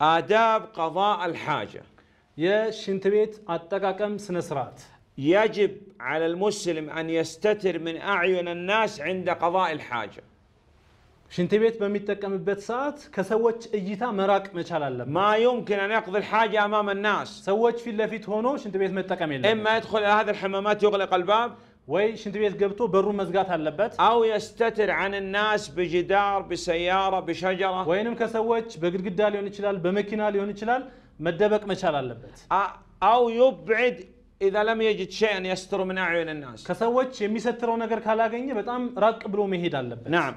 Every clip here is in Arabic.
آداب قضاء الحاجة يا شنتبيت አጠቃቀም سنسرات يجب على المسلم أن يستتر من أعين الناس عند قضاء الحاجة شنتبيت بميتكم بيتسات كسوت إجيتا مراك مشال الله ما يمكن أن يقضي الحاجة أمام الناس سوت في ለፊት ሆኖ ሽንት ቤት መጠቀም إما يدخل هذا الحمامات يغلق الباب ወይ ሽንት ቤት ገብቶ በሩን መዝጋት አለበት አው የስተትር አን ናስ ብጅዳር ብሰያራ ብሸጀራ ወይንም ከሰዎች በግድግዳ ሊሆን ይችላል بمكينا ሊሆን ይችላል መደበቅ መቻል አለበት او يبعد إذا لم يجد شيئا يستر من أعين الناس كسوتش يميسترو نجر كالاغيني بتام راك بلو مهيد اللبس نعم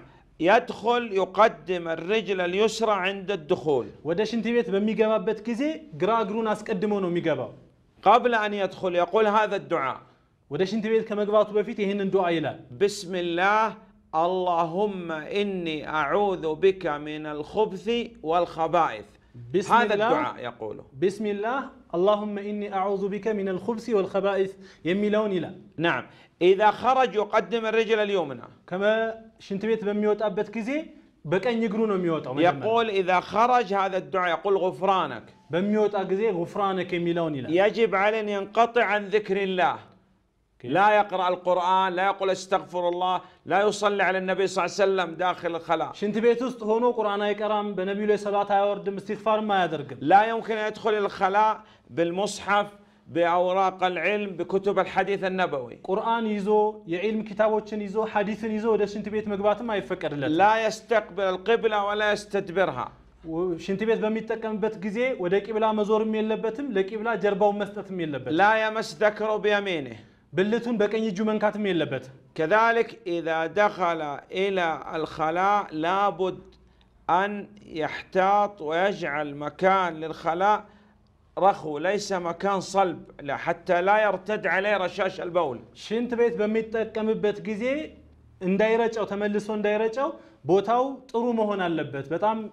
يدخل يقدم الرجل اليسرى عند الدخول وداش انت بيت بمي جابت كزي جرا جرون اسقدمو نو مي قبل أن يدخل يقول هذا الدعاء وده ወደ بيت كما ከመግባቱ بفيتي ይህንን ዱዓ ይላል بسم الله اللهم إني أعوذ بك من الخبث والخبائث بسم هذا الله الدعاء يقوله بسم الله اللهم إني أعوذ بك من الخبث والخبائث يميلون إلى نعم إذا خرج يقدم الرجل اليمنى كما شنت بيت بميوت أبت كزي بكأن يقرون ميوت يقول إذا خرج هذا الدعاء يقول غفرانك بميوت أجزي غفرانك يميلون إلى يجب عليه أن ينقطع عن ذكر الله لا يقرأ القرآن لا يقول استغفر الله لا يصلي على النبي صلى الله عليه وسلم داخل الخلاء شنت بيت هونو قرآن يقرأ بنبي له صلاة يوردم استغفار ما يدرك لا يمكن أن يدخل الخلاء بالمصحف بأوراق العلم بكتب الحديث النبوي قرآن يزو يعلم كتابه يزو حديث يزو ده شنت بيت مقبات ما يفكر لا يستقبل القبلة ولا يستدبرها بيت ሽንት ቤት በሚጠቀምበት ጊዜ ወደ ቂብላ መዞርም የለበትም፣ ለቂብላ ጀርባውን መስጠትም لبتم لا يمس ذكره بيمينه بلتون بكن يجو من كاتم يلبت كذلك إذا دخل إلى الخلاء لابد أن يحتاط ويجعل مكان للخلاء رخو ليس مكان صلب لا حتى لا يرتد عليه رشاش البول شنت بيت بميت كم بيت جزي ان او تملسون دايرج او بوتاو ترو مهون اللبت بتام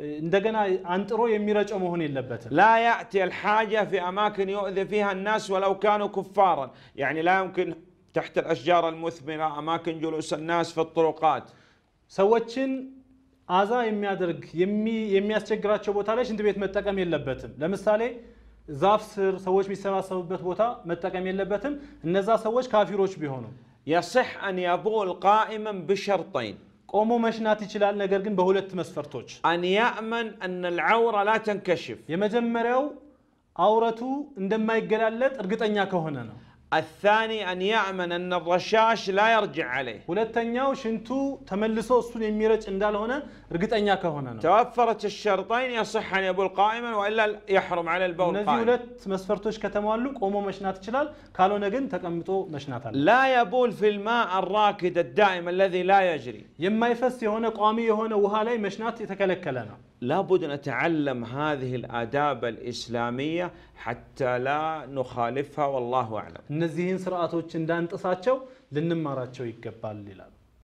اندقنا أنت روي ميرج أمهن لا يأتي الحاجة في أماكن يؤذي فيها الناس ولو كانوا كفارا يعني لا يمكن تحت الأشجار المثمرة أماكن جلوس الناس في الطرقات سوتشن أزا يمي أدرك يمي يمي أستجرا شبو أنت بيت متك أمي اللبته لمثالة زاف سر سوتش مسلا سوبت بوتا متك أمي اللبته النزا سوتش كافي روش يصح أن يبول قائما بشرطين ቆሞ መሽናት ይችላል፣ ነገር ግን በሁለት መስፈርቶች። አን ያእመን አነ ልዓውራ ላ ተንከሽፍ፣ የመጀመሪያው አውረቱ እንደማይገላለጥ እርግጠኛ ከሆነ ነው። الثاني أن يأمن أن الرشاش لا يرجع عليه ሁለተኛው ሽንቱ ተመልሶ እሱን የሚረጭ هنا እርግጠኛ ከሆነ ነው توفرت الشرطين يصح أن يبول قائما وإلا يحرم على البول قائما እነዚህ ሁለት መስፈርቶች كتموالك أمو መሽናት ይችላል ካልሆነ نجن ተቀምጦ መሽናት لا يبول في الماء الراكد الدائم الذي لا يجري የማይፈስ የሆነ ቋሚ የሆነ ውሃ ላይ መሽናት የተከለከለ ነው لابد أن نتعلم هذه الآداب الإسلامية حتى لا نخالفها والله أعلم نزيهن سرعاتوش اندان تساتشو لنماراتشو يكبال للاب